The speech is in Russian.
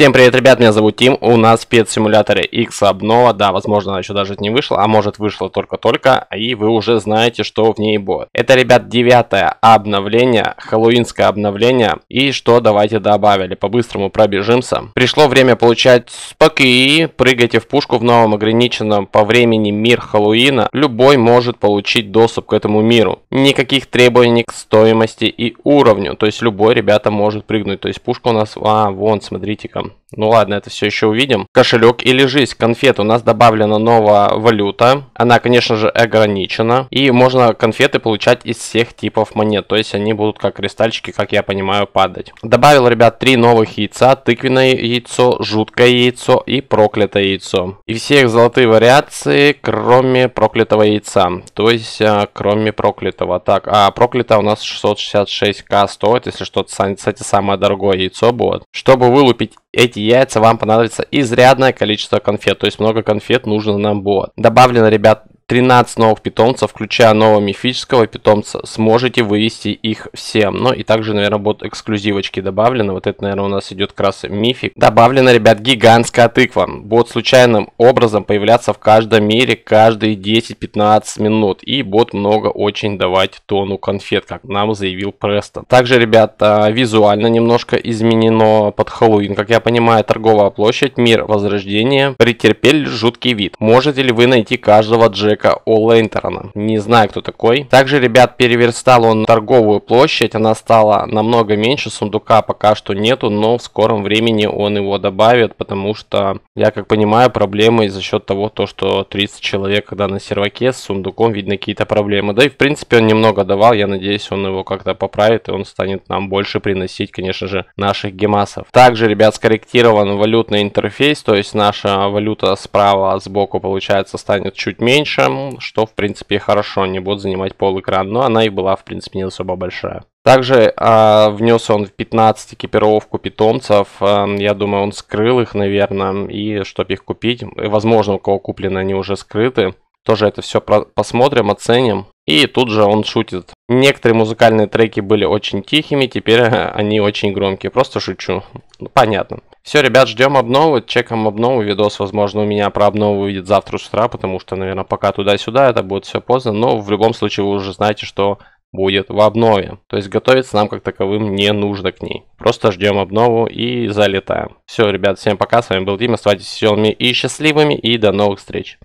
Всем привет, ребят, меня зовут Тим, у нас спецсимуляторы X обнова, да, возможно, она еще даже не вышла, а может вышла только-только, и вы уже знаете, что в ней будет. Это, ребят, девятое обновление, хэллоуинское обновление, и что давайте добавили, по-быстрому пробежимся. Пришло время получать споки, прыгайте в пушку в новом ограниченном по времени мир Хэллоуина, любой может получить доступ к этому миру. Никаких требований к стоимости и уровню, то есть любой, ребята, может прыгнуть, то есть пушка у нас, а, вон, смотрите-ка, ну ладно, это все еще увидим. Кошелек или жизнь конфет. У нас добавлена новая валюта. Она, конечно же, ограничена. И можно конфеты получать из всех типов монет. То есть они будут как кристальчики, как я понимаю, падать. Добавил, ребят, три новых яйца. Тыквенное яйцо, жуткое яйцо и проклятое яйцо. И все их золотые вариации, кроме проклятого яйца. То есть, а, кроме проклятого. Так, а проклятое у нас 666к стоит. Если что, кстати, самое дорогое яйцо будет. Чтобы вылупить эти яйца вам понадобится изрядное количество конфет, то есть много конфет нужно нам будет. Добавлено, ребят, 13 новых питомцев, включая нового мифического питомца, сможете вывести их всем. Ну и также, наверное, будут эксклюзивочки добавлены. Вот это, наверное, у нас идет как раз мифик. Добавлена, ребят, гигантская тыква. Будет случайным образом появляться в каждом мире каждые 10-15 минут. И будет много очень давать тону конфет, как нам заявил Престон. Также, ребят, а, визуально немножко изменено под Хэллоуин. Как я понимаю, торговая площадь, мир возрождения претерпели жуткий вид. Можете ли вы найти каждого Джека? человека Олейнтерона. Не знаю, кто такой. Также, ребят, переверстал он торговую площадь. Она стала намного меньше. Сундука пока что нету, но в скором времени он его добавит, потому что, я как понимаю, проблемы за счет того, то, что 30 человек, когда на серваке с сундуком, видно какие-то проблемы. Да и, в принципе, он немного давал. Я надеюсь, он его как-то поправит, и он станет нам больше приносить, конечно же, наших гемасов. Также, ребят, скорректирован валютный интерфейс, то есть наша валюта справа сбоку, получается, станет чуть меньше экраном, что в принципе хорошо, не будет занимать пол экрана, но она и была в принципе не особо большая. Также э, внес он в 15 экипировку питомцев, э, я думаю он скрыл их, наверное, и чтобы их купить, возможно у кого куплены они уже скрыты, тоже это все посмотрим, оценим. И тут же он шутит. Некоторые музыкальные треки были очень тихими, теперь а, они очень громкие. Просто шучу. Понятно. Все, ребят, ждем обнову, чеком обнову. Видос, возможно, у меня про обнову выйдет завтра с утра, потому что, наверное, пока туда-сюда это будет все поздно. Но в любом случае вы уже знаете, что будет в обнове. То есть готовиться нам как таковым не нужно к ней. Просто ждем обнову и залетаем. Все, ребят, всем пока. С вами был Дима. Оставайтесь веселыми и счастливыми. И до новых встреч.